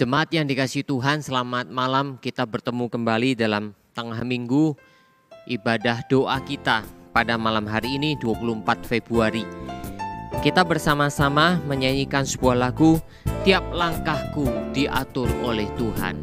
Jemaat yang dikasih Tuhan, selamat malam. Kita bertemu kembali dalam tengah minggu ibadah doa kita pada malam hari ini 24 Februari. Kita bersama-sama menyanyikan sebuah lagu Tiap Langkahku Diatur Oleh Tuhan.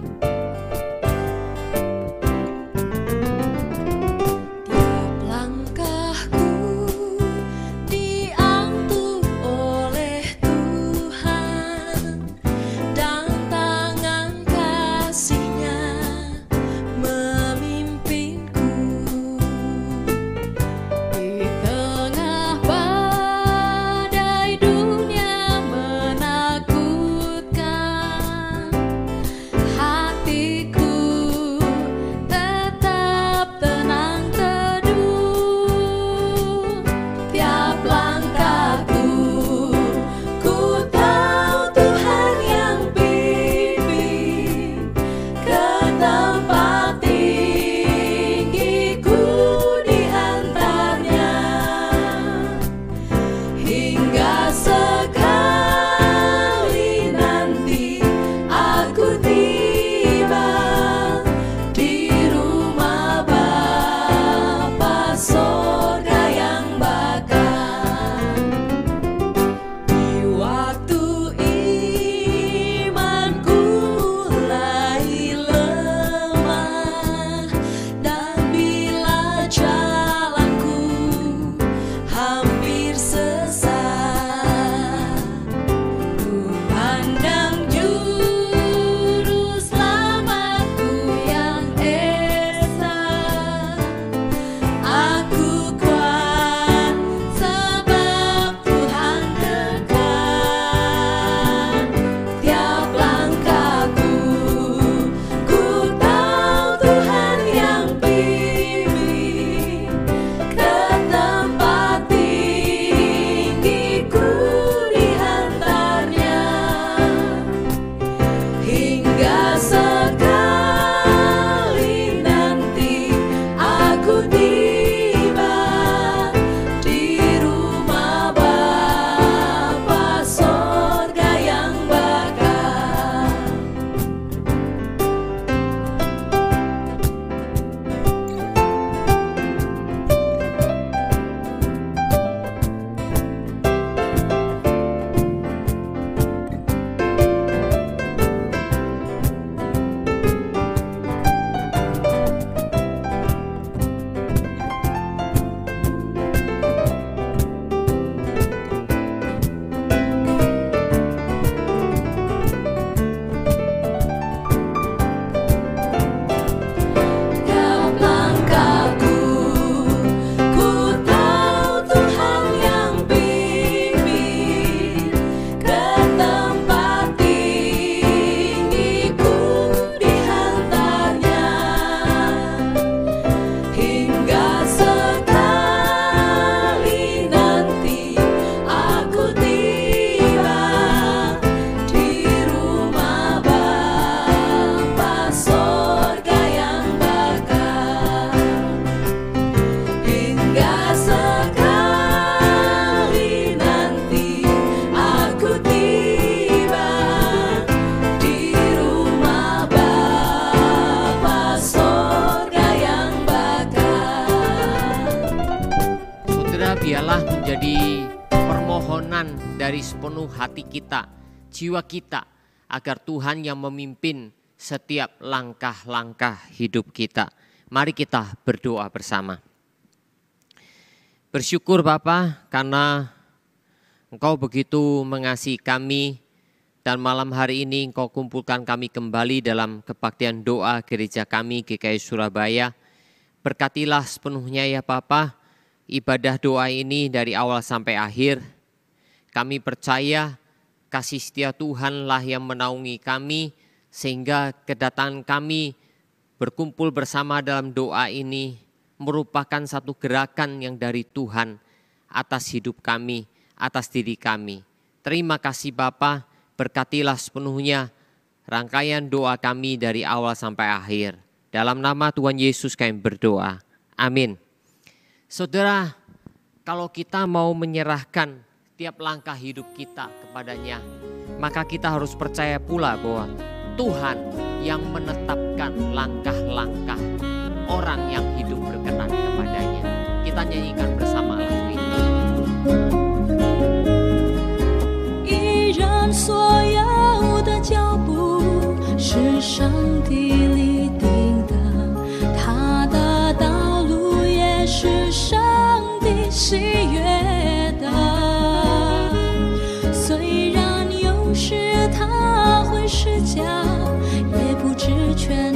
jiwa kita agar Tuhan yang memimpin setiap langkah-langkah hidup kita. Mari kita berdoa bersama. Bersyukur Bapa karena Engkau begitu mengasihi kami dan malam hari ini Engkau kumpulkan kami kembali dalam kebaktian doa gereja kami GKI Surabaya. Berkatilah sepenuhnya ya Bapa ibadah doa ini dari awal sampai akhir. Kami percaya Kasih setia Tuhanlah yang menaungi kami sehingga kedatangan kami berkumpul bersama dalam doa ini merupakan satu gerakan yang dari Tuhan atas hidup kami, atas diri kami. Terima kasih Bapa, berkatilah sepenuhnya rangkaian doa kami dari awal sampai akhir. Dalam nama Tuhan Yesus kami berdoa. Amin. Saudara, kalau kita mau menyerahkan setiap langkah hidup kita kepadanya, maka kita harus percaya pula bahwa Tuhan yang menetapkan langkah-langkah orang yang hidup berkenan kepadanya. Kita nyanyikan bersama lagu ini. She 也不知全。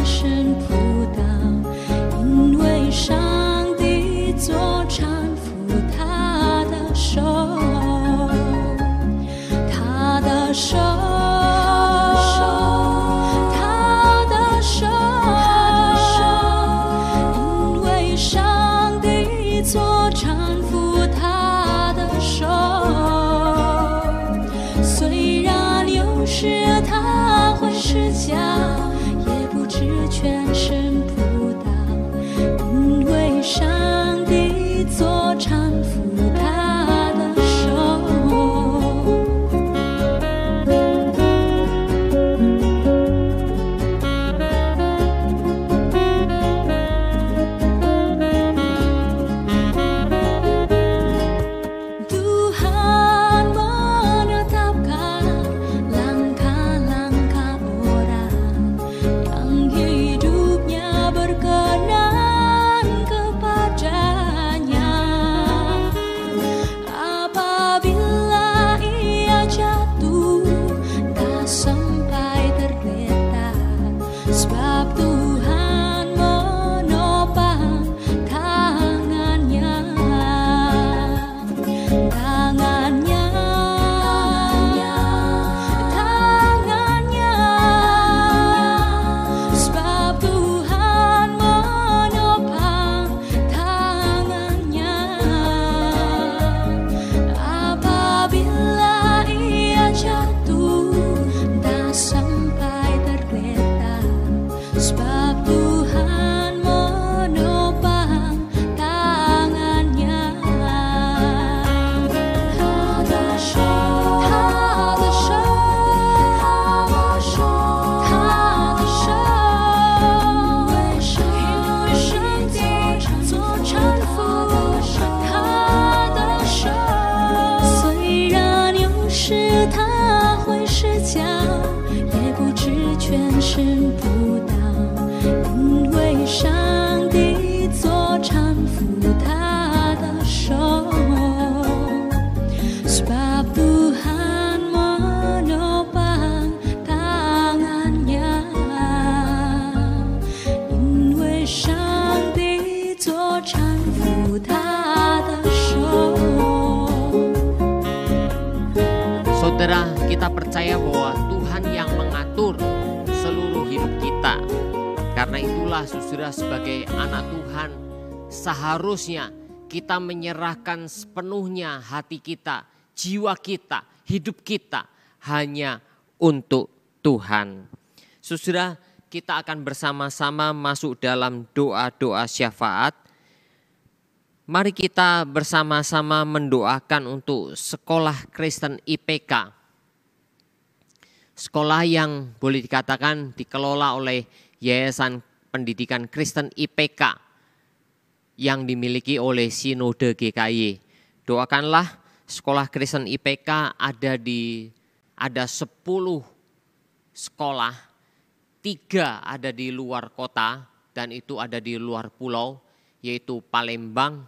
kita menyerahkan sepenuhnya hati kita, jiwa kita, hidup kita hanya untuk Tuhan. Sesudah kita akan bersama-sama masuk dalam doa-doa syafaat. Mari kita bersama-sama mendoakan untuk sekolah Kristen IPK. Sekolah yang boleh dikatakan dikelola oleh Yayasan Pendidikan Kristen IPK yang dimiliki oleh Sinode GKI, Doakanlah sekolah Kristen IPK ada di ada 10 sekolah, tiga ada di luar kota dan itu ada di luar pulau yaitu Palembang,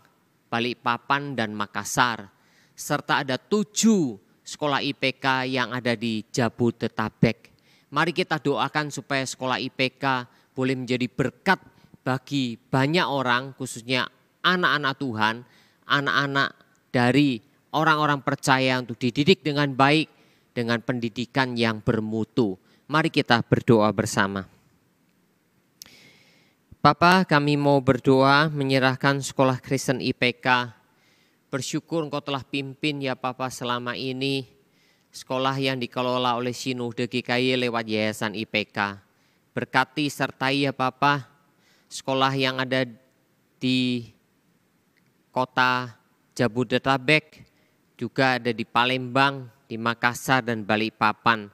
Balikpapan dan Makassar serta ada tujuh sekolah IPK yang ada di Jabodetabek. Mari kita doakan supaya sekolah IPK boleh menjadi berkat bagi banyak orang khususnya anak-anak Tuhan, anak-anak dari orang-orang percaya untuk dididik dengan baik dengan pendidikan yang bermutu. Mari kita berdoa bersama. Papa, kami mau berdoa menyerahkan sekolah Kristen IPK. Bersyukur Engkau telah pimpin ya Papa selama ini sekolah yang dikelola oleh Sinuh GKI lewat Yayasan IPK. Berkati sertai ya Papa sekolah yang ada di kota Jabodetabek, juga ada di Palembang, di Makassar, dan Balikpapan.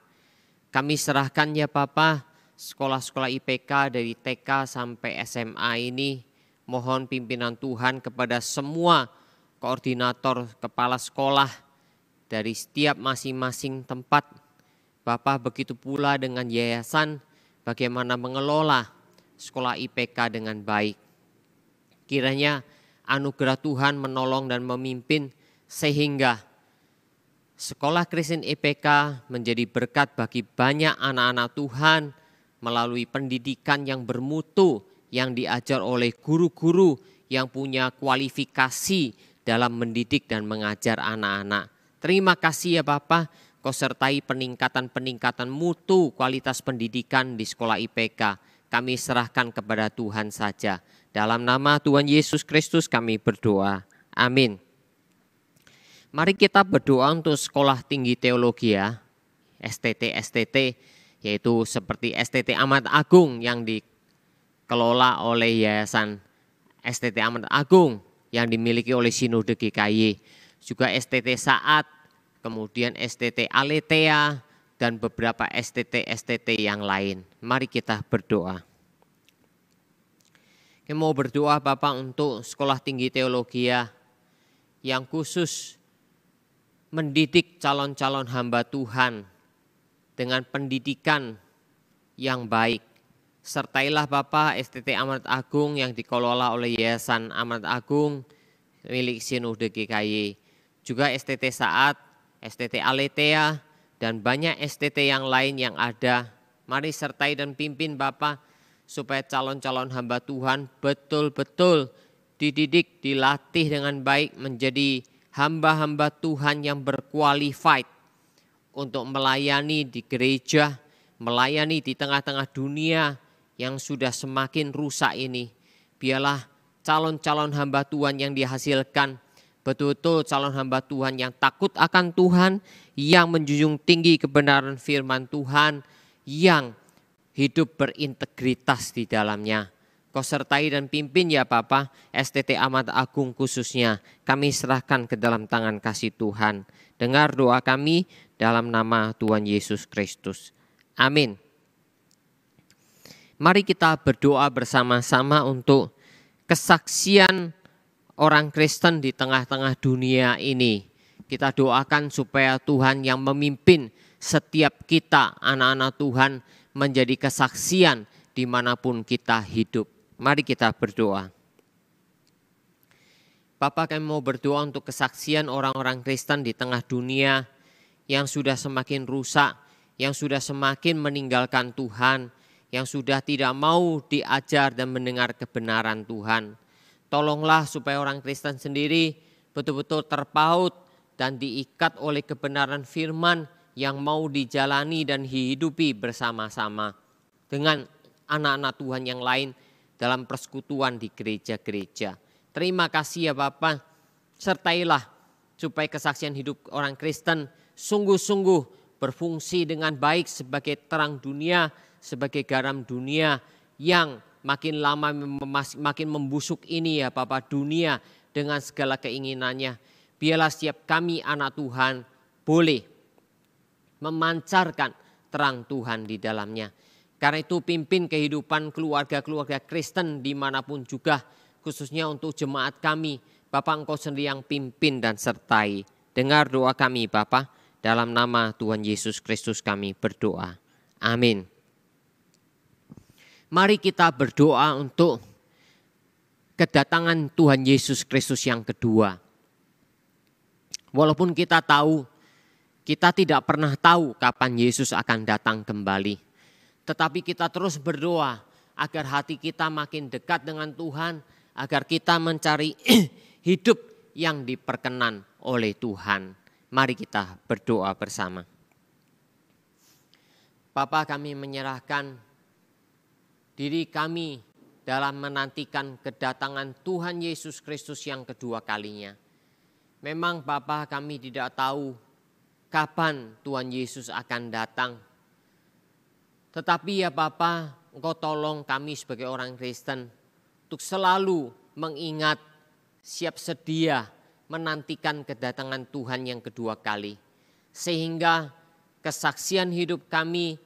Kami serahkan ya papa sekolah-sekolah IPK dari TK sampai SMA ini, mohon pimpinan Tuhan kepada semua koordinator kepala sekolah dari setiap masing-masing tempat. Bapak begitu pula dengan yayasan bagaimana mengelola sekolah IPK dengan baik. Kiranya anugerah Tuhan menolong dan memimpin sehingga sekolah Kristen IPK menjadi berkat bagi banyak anak-anak Tuhan melalui pendidikan yang bermutu yang diajar oleh guru-guru yang punya kualifikasi dalam mendidik dan mengajar anak-anak. Terima kasih ya Bapak, kau sertai peningkatan-peningkatan mutu kualitas pendidikan di sekolah IPK kami serahkan kepada Tuhan saja. Dalam nama Tuhan Yesus Kristus kami berdoa. Amin. Mari kita berdoa untuk Sekolah Tinggi Teologi ya, STT-STT, yaitu seperti STT Amat Agung yang dikelola oleh Yayasan STT Amat Agung yang dimiliki oleh Sinode GKY. Juga STT Saat, kemudian STT Aletea, dan beberapa STT-STT yang lain. Mari kita berdoa. Kita mau berdoa Bapak untuk sekolah tinggi teologi ya, yang khusus mendidik calon-calon hamba Tuhan dengan pendidikan yang baik. Sertailah Bapak STT Amat Agung yang dikelola oleh Yayasan Amat Agung milik Sinode GKY. Juga STT Saat, STT Aletea, dan banyak STT yang lain yang ada. Mari sertai dan pimpin Bapak supaya calon-calon hamba Tuhan betul-betul dididik, dilatih dengan baik menjadi hamba-hamba Tuhan yang berkualified untuk melayani di gereja, melayani di tengah-tengah dunia yang sudah semakin rusak ini. Biarlah calon-calon hamba Tuhan yang dihasilkan betul-betul calon hamba Tuhan yang takut akan Tuhan, yang menjunjung tinggi kebenaran firman Tuhan, yang hidup berintegritas di dalamnya. Kau sertai dan pimpin ya papa, STT Amat Agung khususnya. Kami serahkan ke dalam tangan kasih Tuhan. Dengar doa kami dalam nama Tuhan Yesus Kristus. Amin. Mari kita berdoa bersama-sama untuk kesaksian orang Kristen di tengah-tengah dunia ini. Kita doakan supaya Tuhan yang memimpin setiap kita, anak-anak Tuhan, menjadi kesaksian dimanapun kita hidup. Mari kita berdoa. Bapak kami mau berdoa untuk kesaksian orang-orang Kristen di tengah dunia yang sudah semakin rusak, yang sudah semakin meninggalkan Tuhan, yang sudah tidak mau diajar dan mendengar kebenaran Tuhan. Tolonglah supaya orang Kristen sendiri betul-betul terpaut dan diikat oleh kebenaran firman yang mau dijalani dan dihidupi bersama-sama dengan anak-anak Tuhan yang lain dalam persekutuan di gereja-gereja. Terima kasih ya Bapak, sertailah supaya kesaksian hidup orang Kristen sungguh-sungguh berfungsi dengan baik sebagai terang dunia, sebagai garam dunia yang makin lama makin membusuk ini ya Bapak dunia dengan segala keinginannya. Biarlah setiap kami anak Tuhan boleh memancarkan terang Tuhan di dalamnya. Karena itu pimpin kehidupan keluarga-keluarga Kristen dimanapun juga khususnya untuk jemaat kami. Bapak engkau sendiri yang pimpin dan sertai. Dengar doa kami Bapak dalam nama Tuhan Yesus Kristus kami berdoa. Amin. Mari kita berdoa untuk kedatangan Tuhan Yesus Kristus yang kedua. Walaupun kita tahu, kita tidak pernah tahu kapan Yesus akan datang kembali. Tetapi kita terus berdoa agar hati kita makin dekat dengan Tuhan, agar kita mencari hidup yang diperkenan oleh Tuhan. Mari kita berdoa bersama. Bapa kami menyerahkan diri kami dalam menantikan kedatangan Tuhan Yesus Kristus yang kedua kalinya. Memang Bapa kami tidak tahu kapan Tuhan Yesus akan datang. Tetapi ya Bapa, Engkau tolong kami sebagai orang Kristen untuk selalu mengingat siap sedia menantikan kedatangan Tuhan yang kedua kali. Sehingga kesaksian hidup kami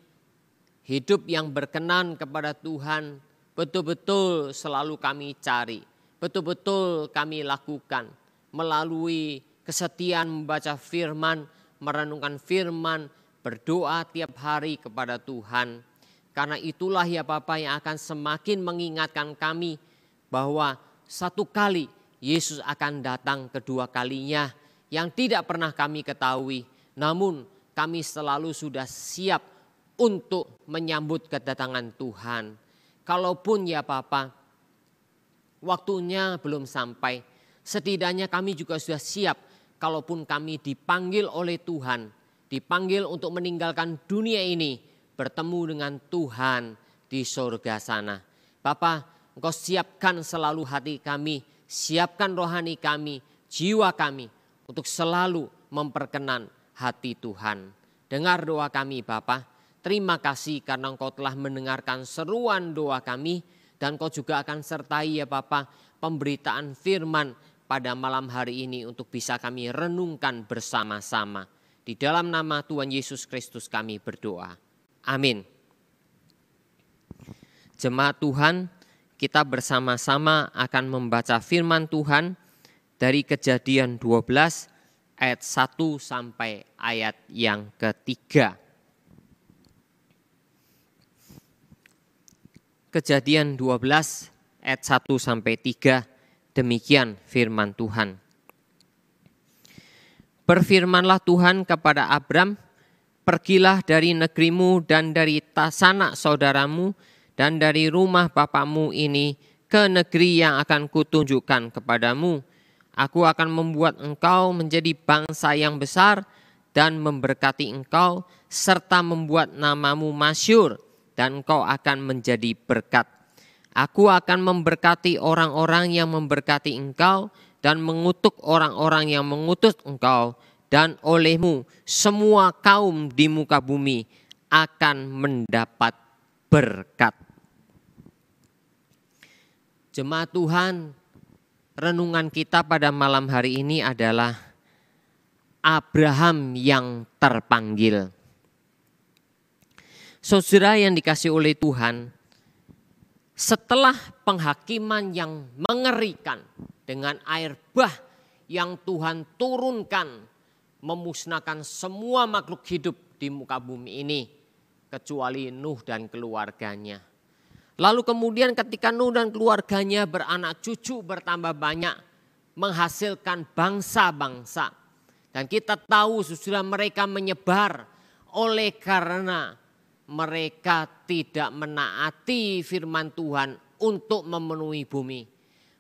hidup yang berkenan kepada Tuhan betul-betul selalu kami cari, betul-betul kami lakukan melalui kesetiaan membaca firman, merenungkan firman, berdoa tiap hari kepada Tuhan. Karena itulah ya Bapak yang akan semakin mengingatkan kami bahwa satu kali Yesus akan datang kedua kalinya yang tidak pernah kami ketahui. Namun kami selalu sudah siap untuk menyambut kedatangan Tuhan. Kalaupun ya papa, waktunya belum sampai, setidaknya kami juga sudah siap kalaupun kami dipanggil oleh Tuhan, dipanggil untuk meninggalkan dunia ini, bertemu dengan Tuhan di surga sana. Bapak, engkau siapkan selalu hati kami, siapkan rohani kami, jiwa kami untuk selalu memperkenan hati Tuhan. Dengar doa kami Bapak, Terima kasih karena engkau telah mendengarkan seruan doa kami dan engkau juga akan sertai ya Bapa pemberitaan firman pada malam hari ini untuk bisa kami renungkan bersama-sama. Di dalam nama Tuhan Yesus Kristus kami berdoa. Amin. Jemaat Tuhan, kita bersama-sama akan membaca firman Tuhan dari Kejadian 12 ayat 1 sampai ayat yang ketiga. Kejadian 12 ayat 1 sampai 3 demikian firman Tuhan. Berfirmanlah Tuhan kepada Abram, pergilah dari negerimu dan dari tasanak saudaramu dan dari rumah bapamu ini ke negeri yang akan kutunjukkan kepadamu. Aku akan membuat engkau menjadi bangsa yang besar dan memberkati engkau serta membuat namamu masyur dan engkau akan menjadi berkat. Aku akan memberkati orang-orang yang memberkati engkau dan mengutuk orang-orang yang mengutus engkau dan olehmu semua kaum di muka bumi akan mendapat berkat. Jemaat Tuhan, renungan kita pada malam hari ini adalah Abraham yang terpanggil. Saudara yang dikasih oleh Tuhan, setelah penghakiman yang mengerikan dengan air bah yang Tuhan turunkan memusnahkan semua makhluk hidup di muka bumi ini kecuali Nuh dan keluarganya. Lalu kemudian ketika Nuh dan keluarganya beranak cucu bertambah banyak menghasilkan bangsa-bangsa. Dan kita tahu sesudah mereka menyebar oleh karena mereka tidak menaati firman Tuhan untuk memenuhi bumi.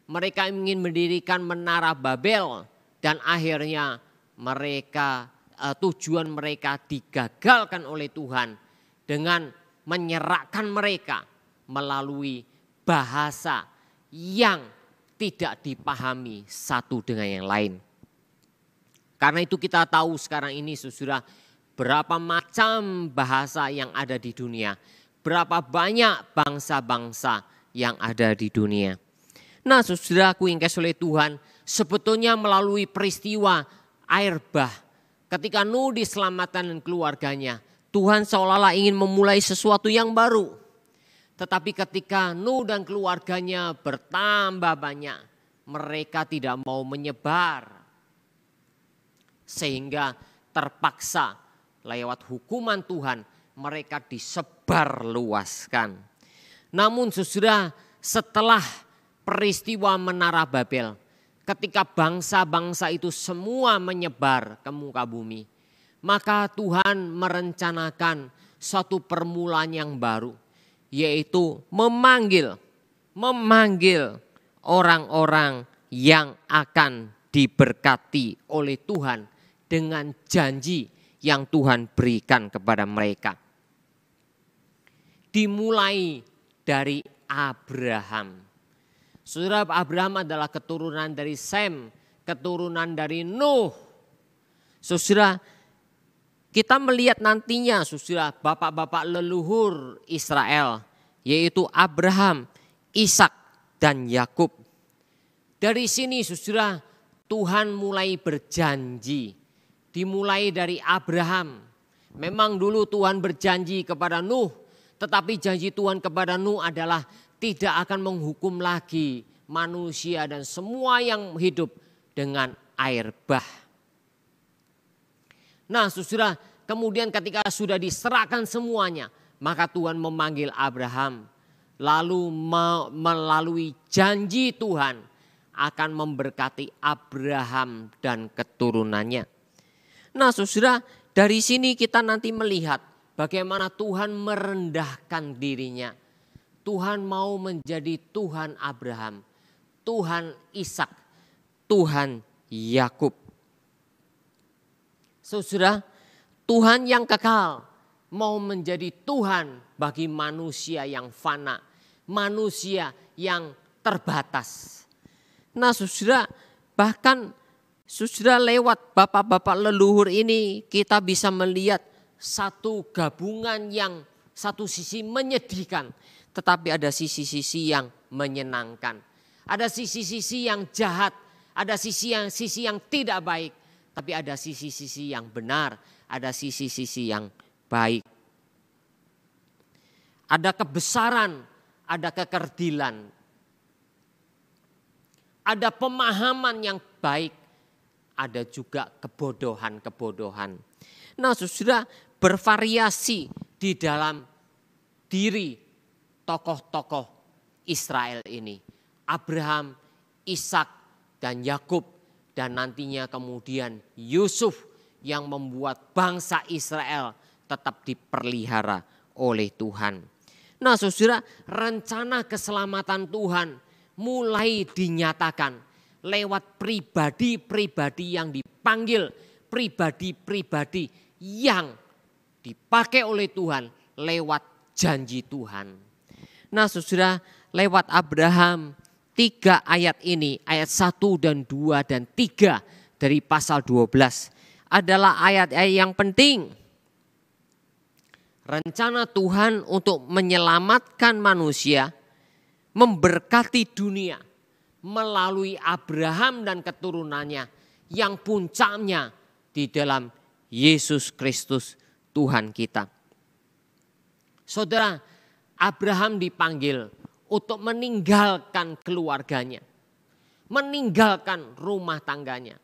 Mereka ingin mendirikan menara Babel dan akhirnya mereka eh, tujuan mereka digagalkan oleh Tuhan dengan menyerahkan mereka melalui bahasa yang tidak dipahami satu dengan yang lain. Karena itu kita tahu sekarang ini sesudah berapa macam bahasa yang ada di dunia, berapa banyak bangsa-bangsa yang ada di dunia. Nah saudaraku yang kasih oleh Tuhan, sebetulnya melalui peristiwa air bah, ketika Nuh diselamatkan dan keluarganya, Tuhan seolah-olah ingin memulai sesuatu yang baru. Tetapi ketika Nuh dan keluarganya bertambah banyak, mereka tidak mau menyebar. Sehingga terpaksa lewat hukuman Tuhan mereka disebarluaskan. Namun sesudah setelah peristiwa Menara Babel ketika bangsa-bangsa itu semua menyebar ke muka bumi maka Tuhan merencanakan suatu permulaan yang baru yaitu memanggil memanggil orang-orang yang akan diberkati oleh Tuhan dengan janji yang Tuhan berikan kepada mereka. Dimulai dari Abraham. Saudara Abraham adalah keturunan dari Sem, keturunan dari Nuh. Saudara, kita melihat nantinya saudara bapak-bapak leluhur Israel yaitu Abraham, Ishak dan Yakub. Dari sini saudara Tuhan mulai berjanji dimulai dari Abraham. Memang dulu Tuhan berjanji kepada Nuh, tetapi janji Tuhan kepada Nuh adalah tidak akan menghukum lagi manusia dan semua yang hidup dengan air bah. Nah, sesudah kemudian ketika sudah diserahkan semuanya, maka Tuhan memanggil Abraham. Lalu melalui janji Tuhan akan memberkati Abraham dan keturunannya. Nah saudara, dari sini kita nanti melihat bagaimana Tuhan merendahkan dirinya. Tuhan mau menjadi Tuhan Abraham, Tuhan Ishak, Tuhan Yakub. Saudara, Tuhan yang kekal mau menjadi Tuhan bagi manusia yang fana, manusia yang terbatas. Nah, saudara, bahkan sudah lewat bapak-bapak leluhur ini kita bisa melihat satu gabungan yang satu sisi menyedihkan. Tetapi ada sisi-sisi yang menyenangkan. Ada sisi-sisi yang jahat. Ada sisi yang sisi yang tidak baik. Tapi ada sisi-sisi yang benar. Ada sisi-sisi yang baik. Ada kebesaran. Ada kekerdilan. Ada pemahaman yang baik ada juga kebodohan-kebodohan. Nah sudah bervariasi di dalam diri tokoh-tokoh Israel ini. Abraham, Ishak, dan Yakub dan nantinya kemudian Yusuf yang membuat bangsa Israel tetap diperlihara oleh Tuhan. Nah saudara rencana keselamatan Tuhan mulai dinyatakan lewat pribadi-pribadi yang dipanggil, pribadi-pribadi yang dipakai oleh Tuhan lewat janji Tuhan. Nah saudara, lewat Abraham, tiga ayat ini, ayat 1 dan 2 dan 3 dari pasal 12 adalah ayat-ayat yang penting. Rencana Tuhan untuk menyelamatkan manusia, memberkati dunia, melalui Abraham dan keturunannya yang puncaknya di dalam Yesus Kristus Tuhan kita. Saudara, Abraham dipanggil untuk meninggalkan keluarganya, meninggalkan rumah tangganya,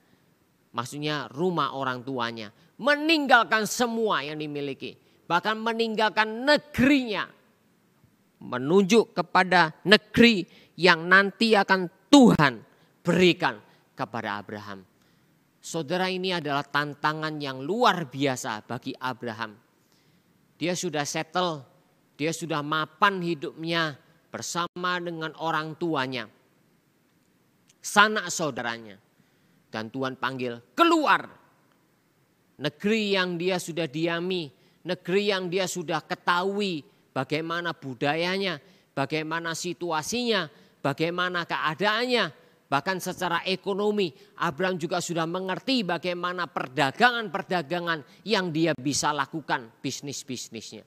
maksudnya rumah orang tuanya, meninggalkan semua yang dimiliki, bahkan meninggalkan negerinya, menunjuk kepada negeri yang nanti akan Tuhan berikan kepada Abraham. Saudara ini adalah tantangan yang luar biasa bagi Abraham. Dia sudah settle, dia sudah mapan hidupnya bersama dengan orang tuanya. Sanak saudaranya. Dan Tuhan panggil keluar negeri yang dia sudah diami, negeri yang dia sudah ketahui bagaimana budayanya, bagaimana situasinya, bagaimana keadaannya, bahkan secara ekonomi. Abraham juga sudah mengerti bagaimana perdagangan-perdagangan yang dia bisa lakukan bisnis-bisnisnya.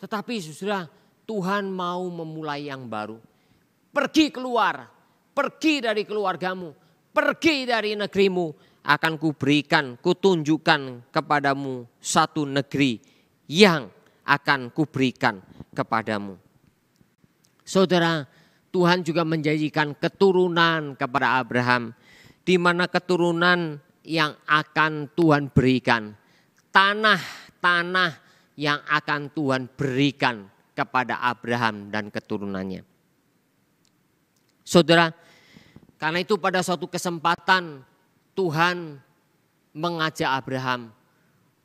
Tetapi sudah Tuhan mau memulai yang baru. Pergi keluar, pergi dari keluargamu, pergi dari negerimu. Akan kuberikan, kutunjukkan kepadamu satu negeri yang akan kuberikan kepadamu. Saudara, Tuhan juga menjanjikan keturunan kepada Abraham, di mana keturunan yang akan Tuhan berikan, tanah-tanah yang akan Tuhan berikan kepada Abraham dan keturunannya. Saudara, karena itu pada suatu kesempatan Tuhan mengajak Abraham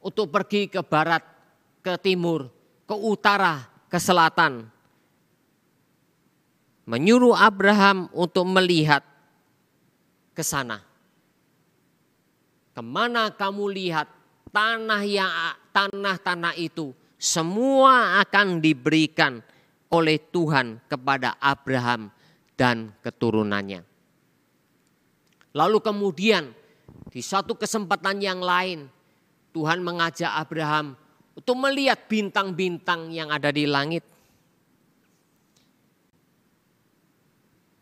untuk pergi ke barat, ke timur, ke utara, ke selatan, menyuruh Abraham untuk melihat ke sana. Kemana kamu lihat tanah yang tanah-tanah itu semua akan diberikan oleh Tuhan kepada Abraham dan keturunannya. Lalu kemudian di satu kesempatan yang lain Tuhan mengajak Abraham untuk melihat bintang-bintang yang ada di langit.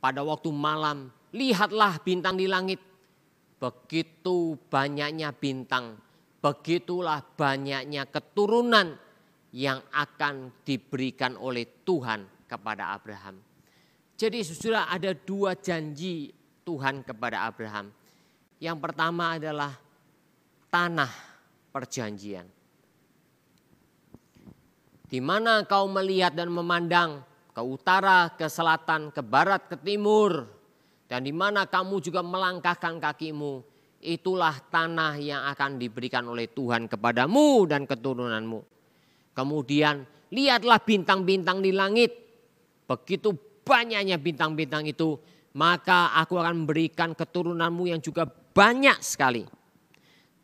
pada waktu malam, lihatlah bintang di langit. Begitu banyaknya bintang, begitulah banyaknya keturunan yang akan diberikan oleh Tuhan kepada Abraham. Jadi sesudah ada dua janji Tuhan kepada Abraham. Yang pertama adalah tanah perjanjian. Di mana kau melihat dan memandang ke utara, ke selatan, ke barat, ke timur. Dan di mana kamu juga melangkahkan kakimu, itulah tanah yang akan diberikan oleh Tuhan kepadamu dan keturunanmu. Kemudian lihatlah bintang-bintang di langit. Begitu banyaknya bintang-bintang itu, maka aku akan memberikan keturunanmu yang juga banyak sekali.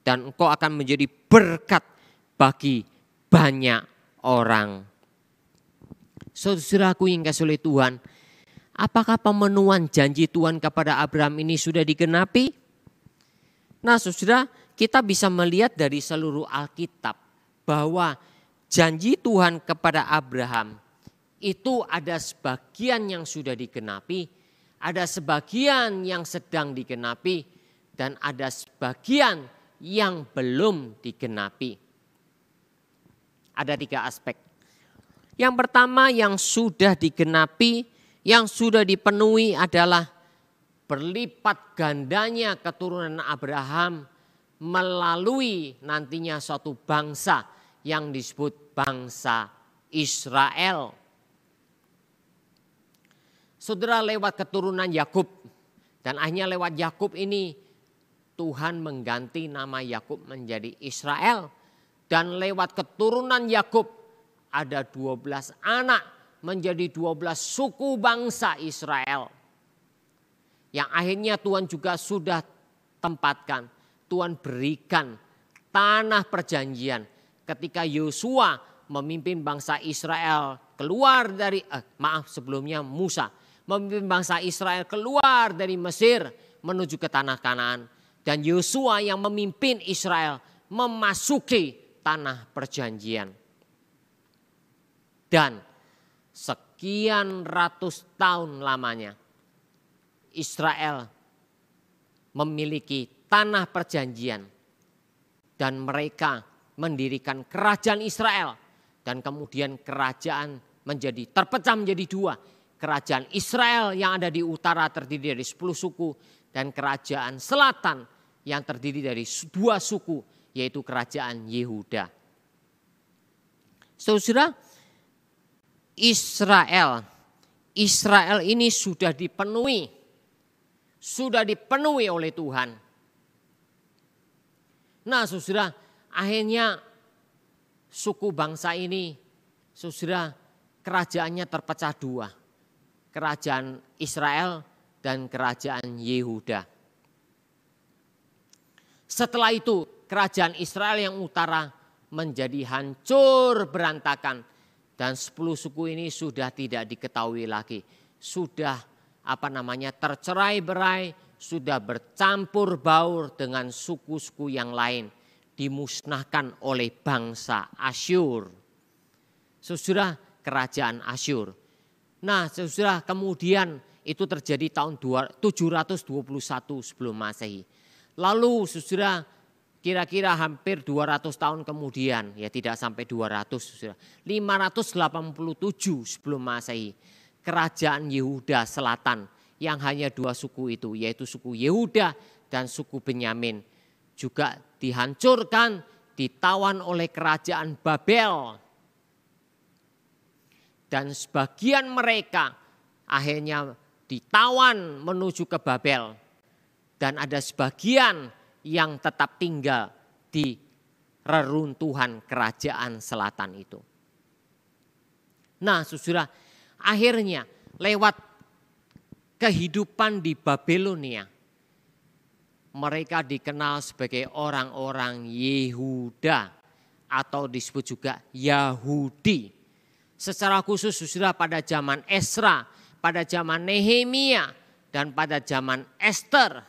Dan engkau akan menjadi berkat bagi banyak orang Saudaraku yang kasih oleh Tuhan, apakah pemenuhan janji Tuhan kepada Abraham ini sudah digenapi? Nah saudara, kita bisa melihat dari seluruh Alkitab bahwa janji Tuhan kepada Abraham itu ada sebagian yang sudah digenapi, ada sebagian yang sedang digenapi, dan ada sebagian yang belum digenapi. Ada tiga aspek yang pertama yang sudah digenapi, yang sudah dipenuhi adalah berlipat gandanya keturunan Abraham melalui nantinya suatu bangsa yang disebut bangsa Israel. Saudara lewat keturunan Yakub dan akhirnya lewat Yakub ini Tuhan mengganti nama Yakub menjadi Israel dan lewat keturunan Yakub ada 12 anak menjadi 12 suku bangsa Israel. Yang akhirnya Tuhan juga sudah tempatkan. Tuhan berikan tanah perjanjian ketika Yosua memimpin bangsa Israel keluar dari eh, maaf sebelumnya Musa memimpin bangsa Israel keluar dari Mesir menuju ke tanah Kanaan dan Yosua yang memimpin Israel memasuki tanah perjanjian dan sekian ratus tahun lamanya Israel memiliki tanah perjanjian dan mereka mendirikan kerajaan Israel dan kemudian kerajaan menjadi terpecah menjadi dua kerajaan Israel yang ada di utara terdiri dari sepuluh suku dan kerajaan selatan yang terdiri dari dua suku yaitu kerajaan Yehuda. Saudara, so, Israel. Israel ini sudah dipenuhi, sudah dipenuhi oleh Tuhan. Nah, saudara, akhirnya suku bangsa ini, saudara, kerajaannya terpecah dua. Kerajaan Israel dan kerajaan Yehuda. Setelah itu kerajaan Israel yang utara menjadi hancur berantakan dan 10 suku ini sudah tidak diketahui lagi. Sudah apa namanya tercerai berai, sudah bercampur baur dengan suku-suku yang lain. Dimusnahkan oleh bangsa Asyur. Sesudah kerajaan Asyur. Nah sesudah kemudian itu terjadi tahun 721 sebelum masehi. Lalu sesudah kira-kira hampir 200 tahun kemudian, ya tidak sampai 200, 587 sebelum Masehi, kerajaan Yehuda Selatan yang hanya dua suku itu, yaitu suku Yehuda dan suku Benyamin, juga dihancurkan, ditawan oleh kerajaan Babel. Dan sebagian mereka akhirnya ditawan menuju ke Babel. Dan ada sebagian yang tetap tinggal di reruntuhan kerajaan selatan itu. Nah, susurah, akhirnya lewat kehidupan di Babelonia, mereka dikenal sebagai orang-orang Yehuda atau disebut juga Yahudi. Secara khusus susurah, pada zaman Esra, pada zaman Nehemia, dan pada zaman Esther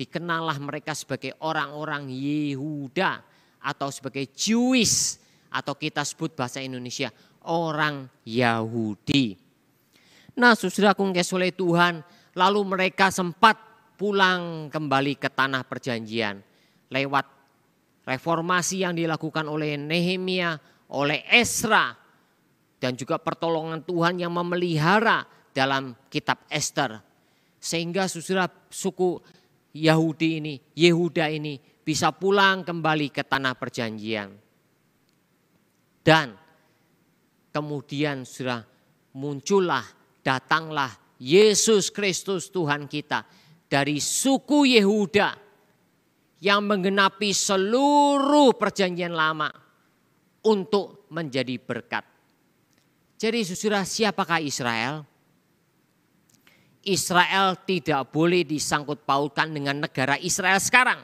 dikenallah mereka sebagai orang-orang Yehuda atau sebagai Jewish atau kita sebut bahasa Indonesia orang Yahudi. Nah susudah kungkes oleh Tuhan lalu mereka sempat pulang kembali ke tanah perjanjian lewat reformasi yang dilakukan oleh Nehemia, oleh Esra dan juga pertolongan Tuhan yang memelihara dalam kitab Esther. Sehingga susudah suku Yahudi ini, Yehuda ini bisa pulang kembali ke tanah perjanjian. Dan kemudian sudah muncullah, datanglah Yesus Kristus Tuhan kita dari suku Yehuda yang menggenapi seluruh perjanjian lama untuk menjadi berkat. Jadi sudah siapakah Israel? Israel tidak boleh disangkut pautkan dengan negara Israel sekarang.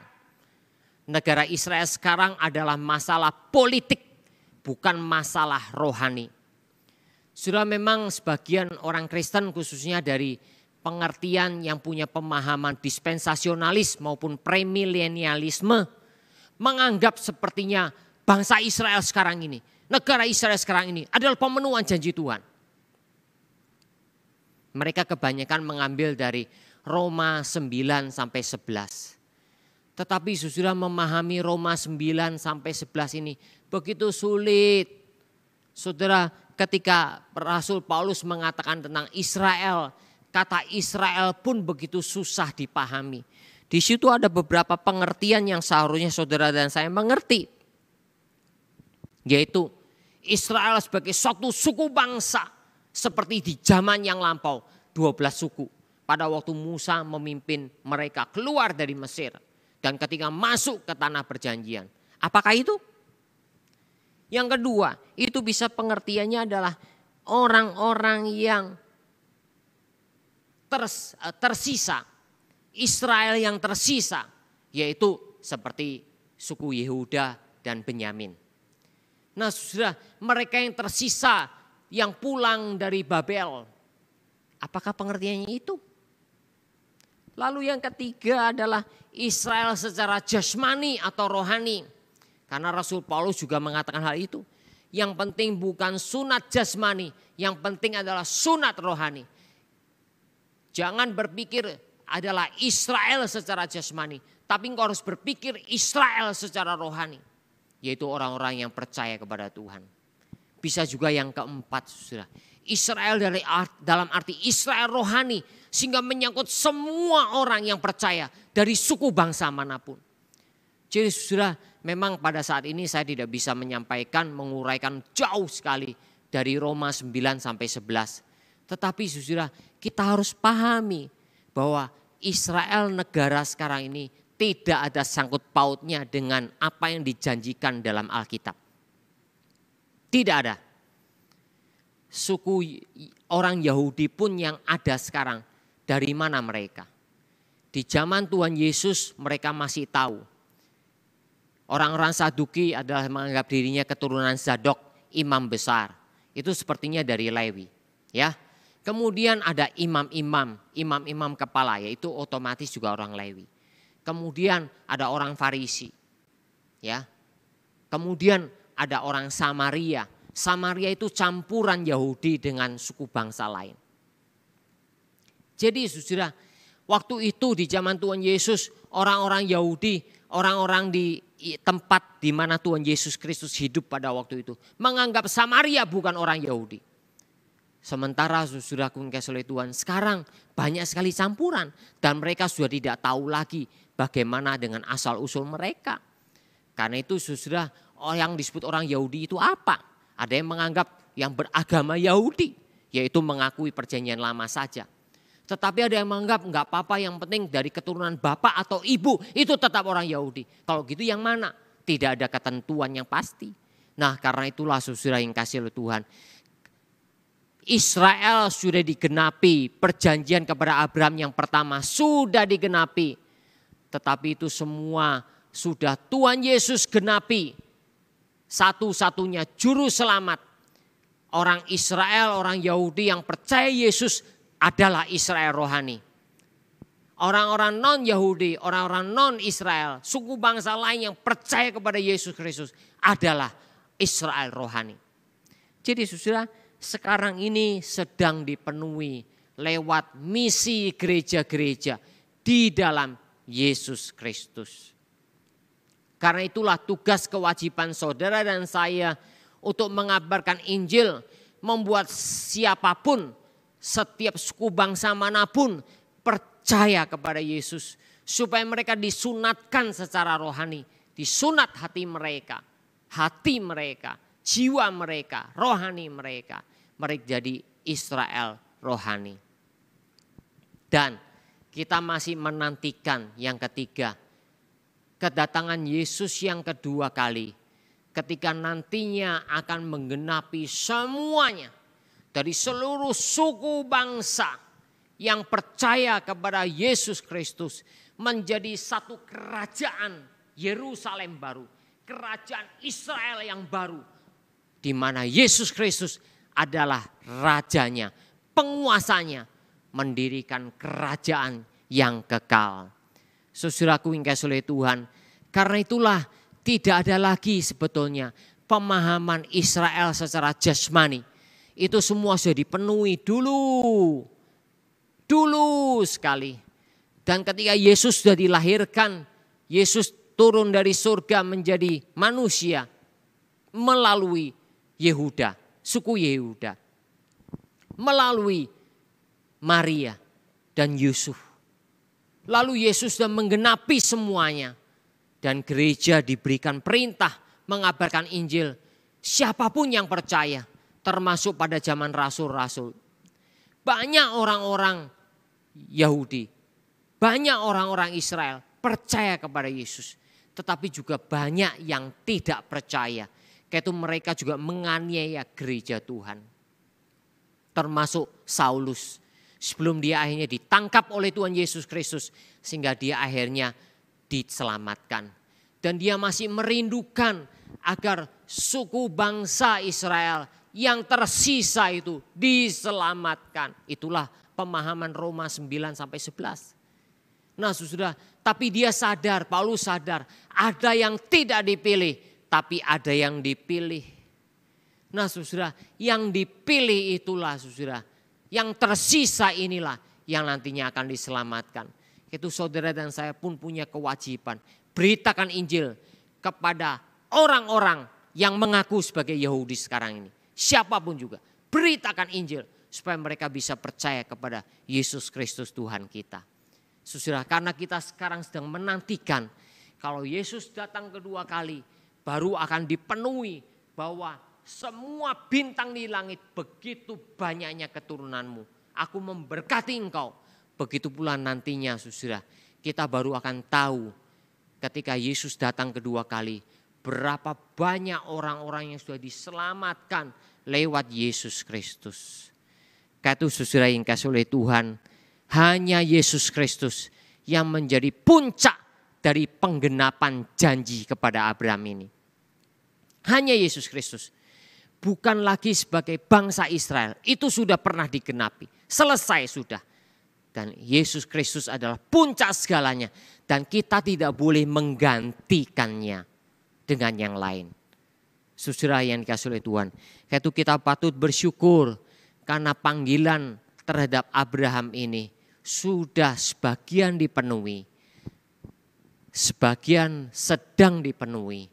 Negara Israel sekarang adalah masalah politik, bukan masalah rohani. Sudah memang sebagian orang Kristen khususnya dari pengertian yang punya pemahaman dispensasionalis maupun premilenialisme menganggap sepertinya bangsa Israel sekarang ini, negara Israel sekarang ini adalah pemenuhan janji Tuhan mereka kebanyakan mengambil dari Roma 9 sampai 11. Tetapi sudah memahami Roma 9 sampai 11 ini begitu sulit. Saudara, ketika Rasul Paulus mengatakan tentang Israel, kata Israel pun begitu susah dipahami. Di situ ada beberapa pengertian yang seharusnya saudara dan saya mengerti. Yaitu Israel sebagai suatu suku bangsa seperti di zaman yang lampau 12 suku pada waktu Musa memimpin mereka keluar dari Mesir dan ketika masuk ke tanah perjanjian. Apakah itu? Yang kedua, itu bisa pengertiannya adalah orang-orang yang ters, eh, tersisa, Israel yang tersisa, yaitu seperti suku Yehuda dan Benyamin. Nah, sudah mereka yang tersisa yang pulang dari Babel. Apakah pengertiannya itu? Lalu yang ketiga adalah Israel secara jasmani atau rohani. Karena Rasul Paulus juga mengatakan hal itu. Yang penting bukan sunat jasmani, yang penting adalah sunat rohani. Jangan berpikir adalah Israel secara jasmani, tapi engkau harus berpikir Israel secara rohani, yaitu orang-orang yang percaya kepada Tuhan. Bisa juga yang keempat saudara. Israel dari art, dalam arti Israel rohani sehingga menyangkut semua orang yang percaya dari suku bangsa manapun. Jadi saudara memang pada saat ini saya tidak bisa menyampaikan menguraikan jauh sekali dari Roma 9 sampai 11. Tetapi saudara kita harus pahami bahwa Israel negara sekarang ini tidak ada sangkut pautnya dengan apa yang dijanjikan dalam Alkitab. Tidak ada. Suku orang Yahudi pun yang ada sekarang, dari mana mereka? Di zaman Tuhan Yesus mereka masih tahu. Orang-orang Saduki adalah menganggap dirinya keturunan Zadok, imam besar. Itu sepertinya dari Lewi. Ya, Kemudian ada imam-imam, imam-imam kepala yaitu otomatis juga orang Lewi. Kemudian ada orang Farisi. Ya. Kemudian ada orang Samaria. Samaria itu campuran Yahudi dengan suku bangsa lain. Jadi sudah waktu itu di zaman Tuhan Yesus orang-orang Yahudi, orang-orang di tempat di mana Tuhan Yesus Kristus hidup pada waktu itu menganggap Samaria bukan orang Yahudi. Sementara sudah kungkas oleh Tuhan, sekarang banyak sekali campuran dan mereka sudah tidak tahu lagi bagaimana dengan asal-usul mereka. Karena itu sudah Oh, yang disebut orang Yahudi itu apa? Ada yang menganggap yang beragama Yahudi, yaitu mengakui perjanjian lama saja. Tetapi ada yang menganggap nggak apa-apa yang penting dari keturunan bapak atau ibu itu tetap orang Yahudi. Kalau gitu yang mana? Tidak ada ketentuan yang pasti. Nah karena itulah susurah yang kasih oleh Tuhan. Israel sudah digenapi, perjanjian kepada Abraham yang pertama sudah digenapi. Tetapi itu semua sudah Tuhan Yesus genapi satu-satunya juru selamat orang Israel, orang Yahudi yang percaya Yesus adalah Israel rohani. Orang-orang non-Yahudi, orang-orang non-Israel, suku bangsa lain yang percaya kepada Yesus Kristus adalah Israel rohani. Jadi sudah sekarang ini sedang dipenuhi lewat misi gereja-gereja di dalam Yesus Kristus. Karena itulah tugas kewajiban saudara dan saya untuk mengabarkan Injil, membuat siapapun, setiap suku bangsa manapun percaya kepada Yesus. Supaya mereka disunatkan secara rohani, disunat hati mereka, hati mereka, jiwa mereka, rohani mereka. Mereka jadi Israel rohani. Dan kita masih menantikan yang ketiga, kedatangan Yesus yang kedua kali. Ketika nantinya akan menggenapi semuanya dari seluruh suku bangsa yang percaya kepada Yesus Kristus menjadi satu kerajaan Yerusalem baru, kerajaan Israel yang baru di mana Yesus Kristus adalah rajanya, penguasanya, mendirikan kerajaan yang kekal saudaraku kasih oleh Tuhan. Karena itulah tidak ada lagi sebetulnya pemahaman Israel secara jasmani. Itu semua sudah dipenuhi dulu. Dulu sekali. Dan ketika Yesus sudah dilahirkan, Yesus turun dari surga menjadi manusia melalui Yehuda, suku Yehuda. Melalui Maria dan Yusuf Lalu Yesus sudah menggenapi semuanya. Dan gereja diberikan perintah mengabarkan Injil. Siapapun yang percaya termasuk pada zaman rasul-rasul. Banyak orang-orang Yahudi, banyak orang-orang Israel percaya kepada Yesus. Tetapi juga banyak yang tidak percaya. Yaitu mereka juga menganiaya gereja Tuhan. Termasuk Saulus sebelum dia akhirnya ditangkap oleh Tuhan Yesus Kristus sehingga dia akhirnya diselamatkan. Dan dia masih merindukan agar suku bangsa Israel yang tersisa itu diselamatkan. Itulah pemahaman Roma 9 sampai 11. Nah, sudah tapi dia sadar, Paulus sadar, ada yang tidak dipilih, tapi ada yang dipilih. Nah, sudah yang dipilih itulah sudah yang tersisa inilah yang nantinya akan diselamatkan. Itu saudara dan saya pun punya kewajiban. Beritakan Injil kepada orang-orang yang mengaku sebagai Yahudi sekarang ini. Siapapun juga. Beritakan Injil supaya mereka bisa percaya kepada Yesus Kristus Tuhan kita. Susirah karena kita sekarang sedang menantikan kalau Yesus datang kedua kali baru akan dipenuhi bahwa semua bintang di langit begitu banyaknya keturunanmu. Aku memberkati engkau. Begitu pula nantinya susirah Kita baru akan tahu ketika Yesus datang kedua kali. Berapa banyak orang-orang yang sudah diselamatkan lewat Yesus Kristus. Kata susirah yang kasih oleh Tuhan. Hanya Yesus Kristus yang menjadi puncak dari penggenapan janji kepada Abraham ini. Hanya Yesus Kristus bukan lagi sebagai bangsa Israel. Itu sudah pernah digenapi, selesai sudah. Dan Yesus Kristus adalah puncak segalanya. Dan kita tidak boleh menggantikannya dengan yang lain. Susurah yang dikasih oleh Tuhan. Yaitu kita patut bersyukur karena panggilan terhadap Abraham ini sudah sebagian dipenuhi. Sebagian sedang dipenuhi.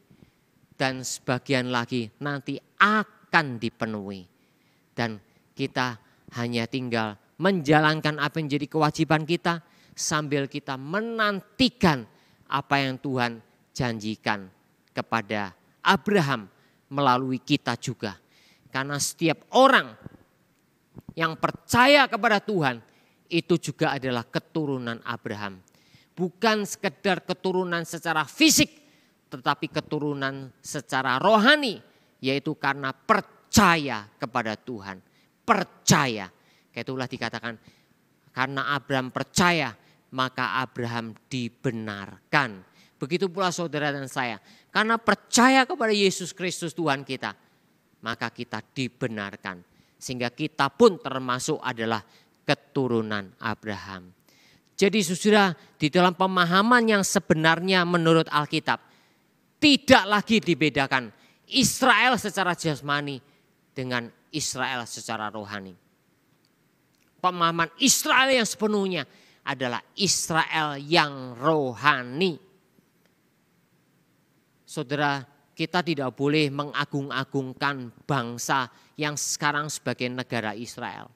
Dan sebagian lagi nanti akan akan dipenuhi. Dan kita hanya tinggal menjalankan apa yang jadi kewajiban kita sambil kita menantikan apa yang Tuhan janjikan kepada Abraham melalui kita juga. Karena setiap orang yang percaya kepada Tuhan itu juga adalah keturunan Abraham. Bukan sekedar keturunan secara fisik tetapi keturunan secara rohani yaitu karena percaya kepada Tuhan. Percaya. Itulah dikatakan karena Abraham percaya maka Abraham dibenarkan. Begitu pula saudara dan saya, karena percaya kepada Yesus Kristus Tuhan kita, maka kita dibenarkan. Sehingga kita pun termasuk adalah keturunan Abraham. Jadi saudara, di dalam pemahaman yang sebenarnya menurut Alkitab, tidak lagi dibedakan Israel secara jasmani dengan Israel secara rohani. Pemahaman Israel yang sepenuhnya adalah Israel yang rohani. Saudara, kita tidak boleh mengagung-agungkan bangsa yang sekarang sebagai negara Israel.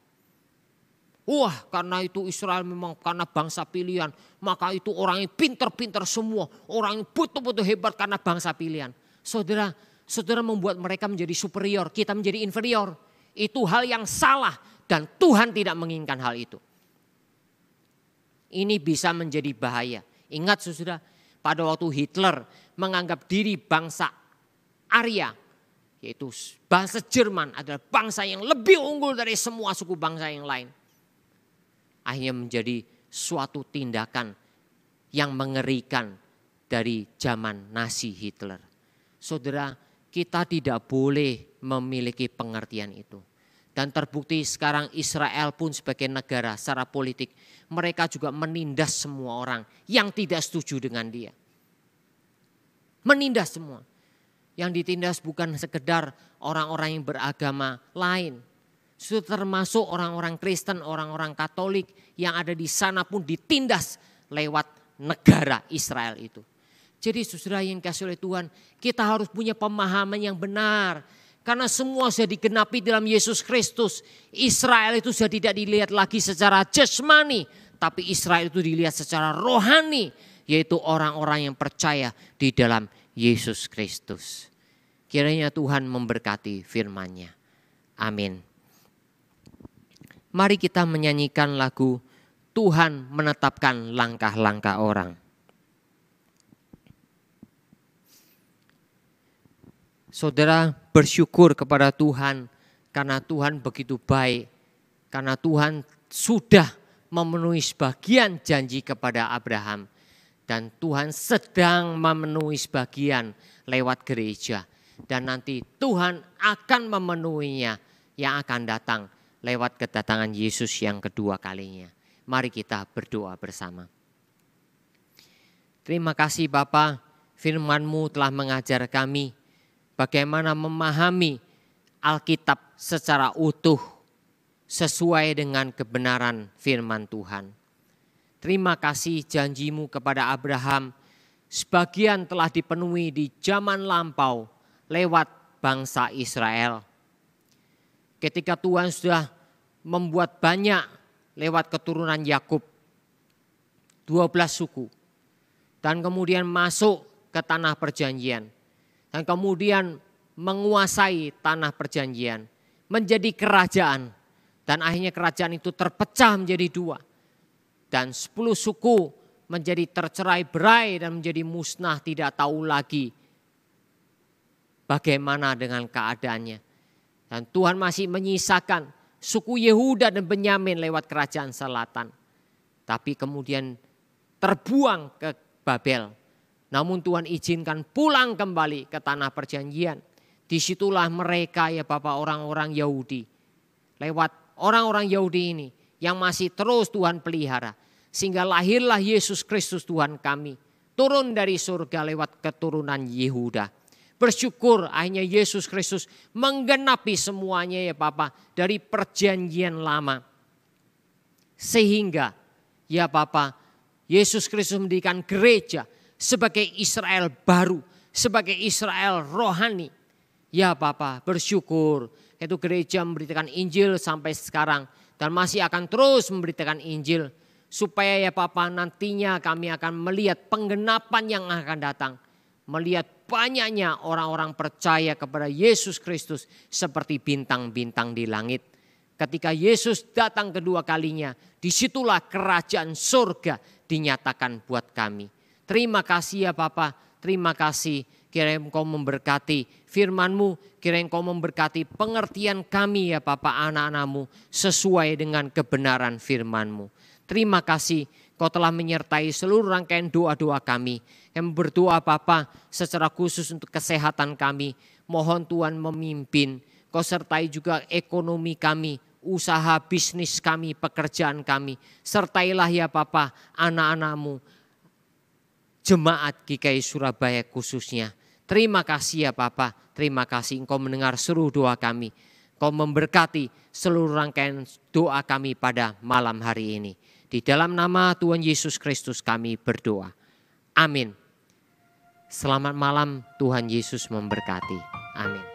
Wah, karena itu Israel memang karena bangsa pilihan, maka itu orang yang pinter-pinter semua, orang yang betul-betul hebat karena bangsa pilihan. Saudara, saudara membuat mereka menjadi superior, kita menjadi inferior. Itu hal yang salah dan Tuhan tidak menginginkan hal itu. Ini bisa menjadi bahaya. Ingat saudara, pada waktu Hitler menganggap diri bangsa Arya, yaitu bangsa Jerman adalah bangsa yang lebih unggul dari semua suku bangsa yang lain. Akhirnya menjadi suatu tindakan yang mengerikan dari zaman Nazi Hitler. Saudara, kita tidak boleh memiliki pengertian itu. Dan terbukti sekarang Israel pun sebagai negara secara politik, mereka juga menindas semua orang yang tidak setuju dengan dia. Menindas semua. Yang ditindas bukan sekedar orang-orang yang beragama lain. Termasuk orang-orang Kristen, orang-orang Katolik yang ada di sana pun ditindas lewat negara Israel itu. Jadi saudara yang kasih oleh Tuhan, kita harus punya pemahaman yang benar. Karena semua sudah digenapi dalam Yesus Kristus. Israel itu sudah tidak dilihat lagi secara jasmani. Tapi Israel itu dilihat secara rohani. Yaitu orang-orang yang percaya di dalam Yesus Kristus. Kiranya Tuhan memberkati firman-Nya. Amin. Mari kita menyanyikan lagu Tuhan menetapkan langkah-langkah orang. saudara bersyukur kepada Tuhan karena Tuhan begitu baik, karena Tuhan sudah memenuhi sebagian janji kepada Abraham dan Tuhan sedang memenuhi sebagian lewat gereja dan nanti Tuhan akan memenuhinya yang akan datang lewat kedatangan Yesus yang kedua kalinya. Mari kita berdoa bersama. Terima kasih Bapak firmanmu telah mengajar kami bagaimana memahami Alkitab secara utuh sesuai dengan kebenaran firman Tuhan. Terima kasih janjimu kepada Abraham, sebagian telah dipenuhi di zaman lampau lewat bangsa Israel. Ketika Tuhan sudah membuat banyak lewat keturunan Yakub, 12 suku, dan kemudian masuk ke tanah perjanjian dan kemudian menguasai tanah perjanjian, menjadi kerajaan dan akhirnya kerajaan itu terpecah menjadi dua. Dan sepuluh suku menjadi tercerai berai dan menjadi musnah tidak tahu lagi bagaimana dengan keadaannya. Dan Tuhan masih menyisakan suku Yehuda dan Benyamin lewat kerajaan selatan. Tapi kemudian terbuang ke Babel. Namun Tuhan izinkan pulang kembali ke tanah perjanjian. Disitulah mereka ya Bapak orang-orang Yahudi. Lewat orang-orang Yahudi ini yang masih terus Tuhan pelihara. Sehingga lahirlah Yesus Kristus Tuhan kami. Turun dari surga lewat keturunan Yehuda bersyukur akhirnya Yesus Kristus menggenapi semuanya ya Bapak. dari perjanjian lama. Sehingga ya Bapak Yesus Kristus mendirikan gereja sebagai Israel baru, sebagai Israel rohani. Ya Bapak bersyukur itu gereja memberitakan Injil sampai sekarang dan masih akan terus memberitakan Injil supaya ya Bapak nantinya kami akan melihat penggenapan yang akan datang. Melihat banyaknya orang-orang percaya kepada Yesus Kristus seperti bintang-bintang di langit. Ketika Yesus datang kedua kalinya, disitulah kerajaan surga dinyatakan buat kami. Terima kasih ya Papa, terima kasih. Kira engkau memberkati firmanmu, kira engkau memberkati pengertian kami ya Papa anak-anakmu sesuai dengan kebenaran firmanmu. Terima kasih Kau telah menyertai seluruh rangkaian doa-doa kami. yang berdoa Papa secara khusus untuk kesehatan kami. Mohon Tuhan memimpin. Kau sertai juga ekonomi kami, usaha bisnis kami, pekerjaan kami. Sertailah ya Papa, anak-anakmu jemaat GKI Surabaya khususnya. Terima kasih ya Papa, terima kasih Engkau mendengar seluruh doa kami. Engkau memberkati seluruh rangkaian doa kami pada malam hari ini. Di dalam nama Tuhan Yesus Kristus kami berdoa. Amin. Selamat malam, Tuhan Yesus memberkati. Amin.